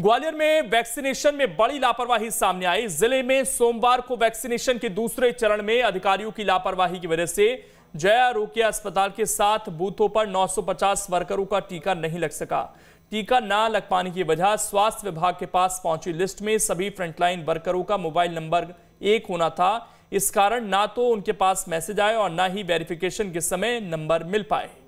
ग्वालियर में वैक्सीनेशन में बड़ी लापरवाही सामने आई जिले में सोमवार को वैक्सीनेशन के दूसरे चरण में अधिकारियों की लापरवाही की वजह से जया रोकिया अस्पताल के साथ बूथों पर 950 वर्करों का टीका नहीं लग सका टीका ना लग पाने की वजह स्वास्थ्य विभाग के पास पहुंची लिस्ट में सभी फ्रंटलाइन वर्करों का मोबाइल नंबर एक होना था इस कारण ना तो उनके पास मैसेज आए और ना ही वेरिफिकेशन के समय नंबर मिल पाए